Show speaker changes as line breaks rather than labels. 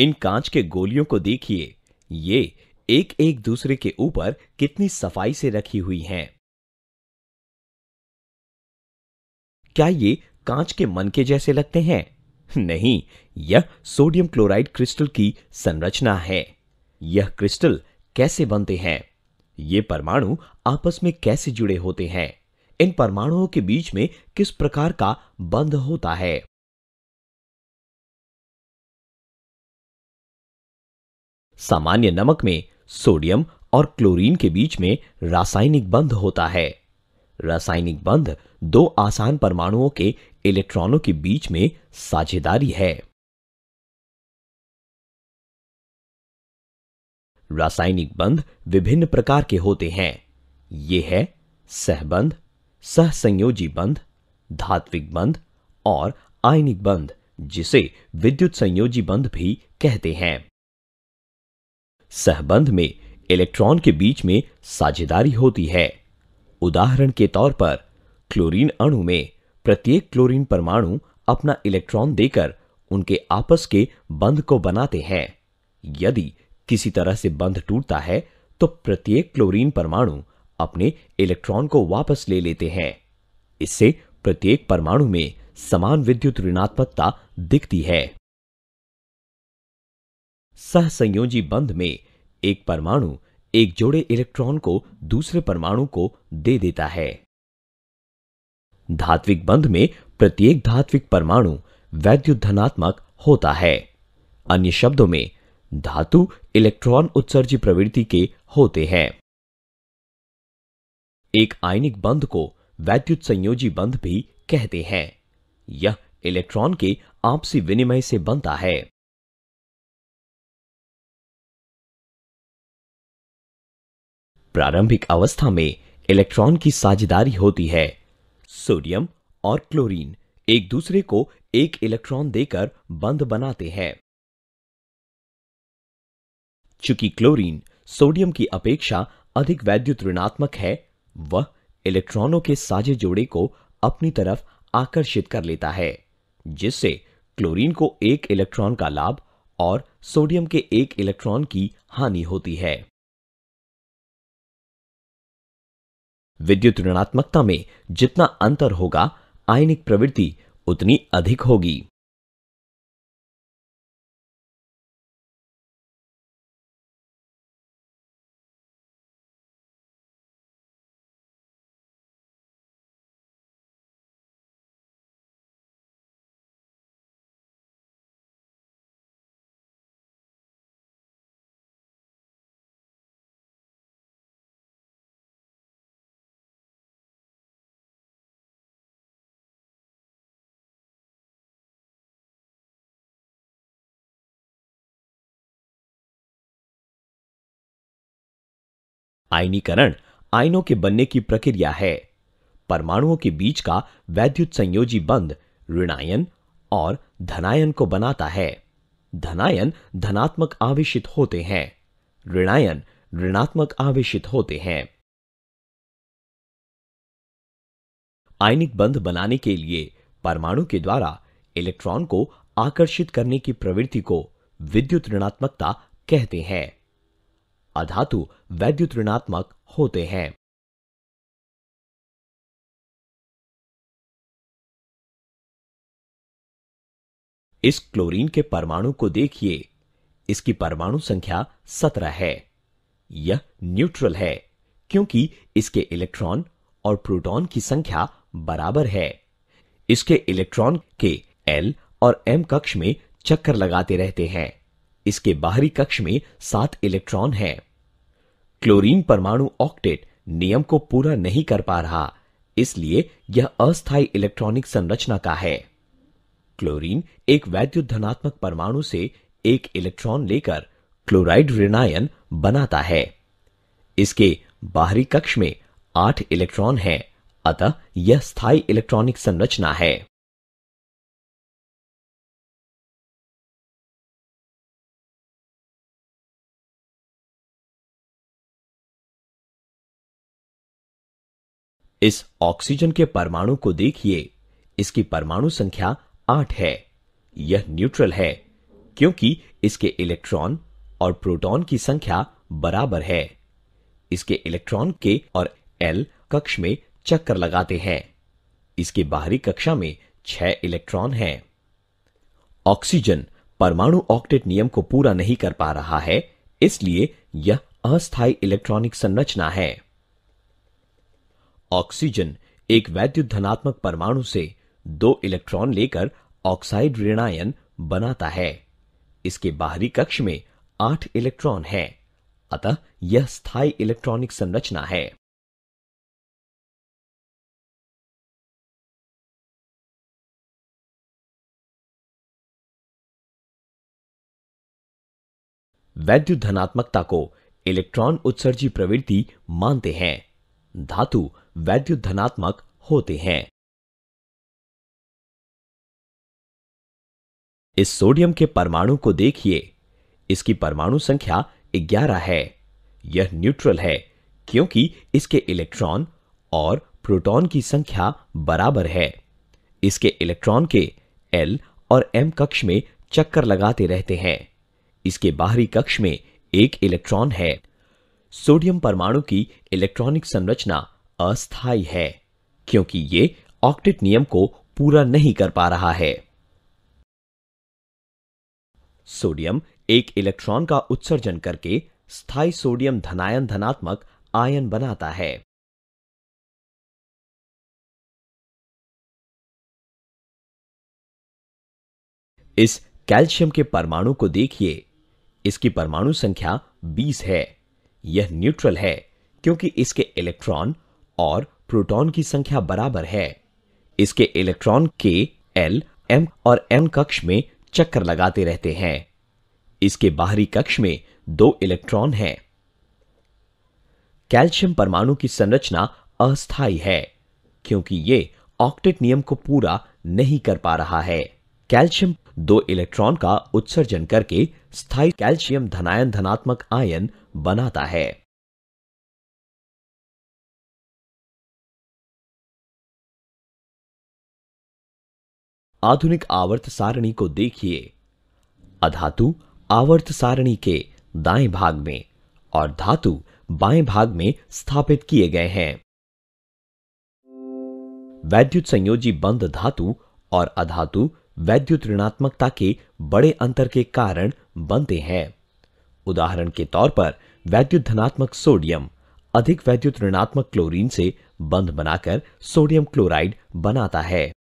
इन कांच के गोलियों को देखिए ये एक एक दूसरे के ऊपर कितनी सफाई से रखी हुई हैं। क्या ये कांच के मन के जैसे लगते हैं नहीं यह सोडियम क्लोराइड क्रिस्टल की संरचना है यह क्रिस्टल कैसे बनते हैं ये परमाणु आपस में कैसे जुड़े होते हैं इन परमाणुओं के बीच में किस प्रकार का बंध होता है सामान्य नमक में सोडियम और क्लोरीन के बीच में रासायनिक बंध होता है रासायनिक बंध दो आसान परमाणुओं के इलेक्ट्रॉनों के बीच में साझेदारी है रासायनिक बंध विभिन्न प्रकार के होते हैं ये है सहबंध सहसंयोजी बंध धात्विक बंध और आयनिक बंध जिसे विद्युत संयोजी बंध भी कहते हैं सहबंध में इलेक्ट्रॉन के बीच में साझेदारी होती है उदाहरण के तौर पर क्लोरीन अणु में प्रत्येक क्लोरीन परमाणु अपना इलेक्ट्रॉन देकर उनके आपस के बंध को बनाते हैं यदि किसी तरह से बंध टूटता है तो प्रत्येक क्लोरीन परमाणु अपने इलेक्ट्रॉन को वापस ले लेते हैं इससे प्रत्येक परमाणु में समान विद्युत ऋणात्मकता दिखती है सहसंयोजी बंध में एक परमाणु एक जोड़े इलेक्ट्रॉन को दूसरे परमाणु को दे देता है धात्विक बंध में प्रत्येक धात्विक परमाणु वैद्युत धनात्मक होता है अन्य शब्दों में धातु इलेक्ट्रॉन उत्सर्जी प्रवृत्ति के होते हैं एक आयनिक बंध को वैद्युत संयोजी बंध भी कहते हैं यह इलेक्ट्रॉन के आपसी विनिमय से बनता है प्रारंभिक अवस्था में इलेक्ट्रॉन की साझेदारी होती है सोडियम और क्लोरीन एक दूसरे को एक इलेक्ट्रॉन देकर बंध बनाते हैं चूंकि क्लोरीन सोडियम की अपेक्षा अधिक वैद्युत ऋणात्मक है वह इलेक्ट्रॉनों के साझे जोड़े को अपनी तरफ आकर्षित कर लेता है जिससे क्लोरीन को एक इलेक्ट्रॉन का लाभ और सोडियम के एक इलेक्ट्रॉन की हानि होती है विद्युत ऋणात्मकता में जितना अंतर होगा आयनिक प्रवृत्ति उतनी अधिक होगी आयनीकरण आयनों के बनने की प्रक्रिया है परमाणुओं के बीच का वैद्युत संयोजी बंध ऋणायन और धनायन को बनाता है धनायन धनात्मक आवेशित होते हैं ऋणायन ऋणात्मक आवेशित होते हैं आयनिक बंध बनाने के लिए परमाणु के द्वारा इलेक्ट्रॉन को आकर्षित करने की प्रवृत्ति को विद्युत ऋणात्मकता कहते हैं अधातु वैद्युत ऋणात्मक होते हैं इस क्लोरीन के परमाणु को देखिए इसकी परमाणु संख्या सत्रह है यह न्यूट्रल है क्योंकि इसके इलेक्ट्रॉन और प्रोटॉन की संख्या बराबर है इसके इलेक्ट्रॉन के एल और एम कक्ष में चक्कर लगाते रहते हैं इसके बाहरी कक्ष में सात इलेक्ट्रॉन हैं। क्लोरीन परमाणु ऑक्टेट नियम को पूरा नहीं कर पा रहा इसलिए यह अस्थायी इलेक्ट्रॉनिक संरचना का है क्लोरीन एक वैद्युत धनात्मक परमाणु से एक इलेक्ट्रॉन लेकर क्लोराइड ऋणायन बनाता है इसके बाहरी कक्ष में आठ इलेक्ट्रॉन हैं, अतः यह स्थायी इलेक्ट्रॉनिक संरचना है इस ऑक्सीजन के परमाणु को देखिए इसकी परमाणु संख्या आठ है यह न्यूट्रल है क्योंकि इसके इलेक्ट्रॉन और प्रोटॉन की संख्या बराबर है इसके इलेक्ट्रॉन के और एल कक्ष में चक्कर लगाते हैं इसके बाहरी कक्षा में छह इलेक्ट्रॉन हैं। ऑक्सीजन परमाणु ऑक्टेट नियम को पूरा नहीं कर पा रहा है इसलिए यह अस्थायी इलेक्ट्रॉनिक संरचना है ऑक्सीजन एक वैद्युत धनात्मक परमाणु से दो इलेक्ट्रॉन लेकर ऑक्साइड ऋणायन बनाता है इसके बाहरी कक्ष में आठ इलेक्ट्रॉन हैं, अतः यह स्थायी इलेक्ट्रॉनिक संरचना है वैद्युत धनात्मकता को इलेक्ट्रॉन उत्सर्जी प्रवृत्ति मानते हैं धातु वैद्यु धनात्मक होते हैं इस सोडियम के परमाणु को देखिए इसकी परमाणु संख्या 11 है यह न्यूट्रल है क्योंकि इसके इलेक्ट्रॉन और प्रोटॉन की संख्या बराबर है इसके इलेक्ट्रॉन के एल और एम कक्ष में चक्कर लगाते रहते हैं इसके बाहरी कक्ष में एक इलेक्ट्रॉन है सोडियम परमाणु की इलेक्ट्रॉनिक संरचना अस्थाई है क्योंकि ये ऑक्टेट नियम को पूरा नहीं कर पा रहा है सोडियम एक इलेक्ट्रॉन का उत्सर्जन करके स्थायी सोडियम धनायन धनात्मक आयन बनाता है इस कैल्शियम के परमाणु को देखिए इसकी परमाणु संख्या 20 है यह न्यूट्रल है क्योंकि इसके इलेक्ट्रॉन और प्रोटॉन की संख्या बराबर है इसके इलेक्ट्रॉन के एल एम और एन कक्ष में चक्कर लगाते रहते हैं इसके बाहरी कक्ष में दो इलेक्ट्रॉन हैं। कैल्शियम परमाणु की संरचना अस्थाई है क्योंकि ये ऑक्टेट नियम को पूरा नहीं कर पा रहा है कैल्शियम दो इलेक्ट्रॉन का उत्सर्जन करके स्थायी कैल्शियम धनायन धनात्मक आयन बनाता है आधुनिक आवर्त सारणी को देखिए अधातु आवर्त सारणी के दाएं भाग में और धातु बाएं भाग में स्थापित किए गए हैं वैद्युत संयोजी बंद धातु और अधातु वैद्युत ऋणात्मकता के बड़े अंतर के कारण बनते हैं उदाहरण के तौर पर वैद्युत धनात्मक सोडियम अधिक वैद्युत ऋणात्मक क्लोरीन से बंद बनाकर सोडियम क्लोराइड बनाता है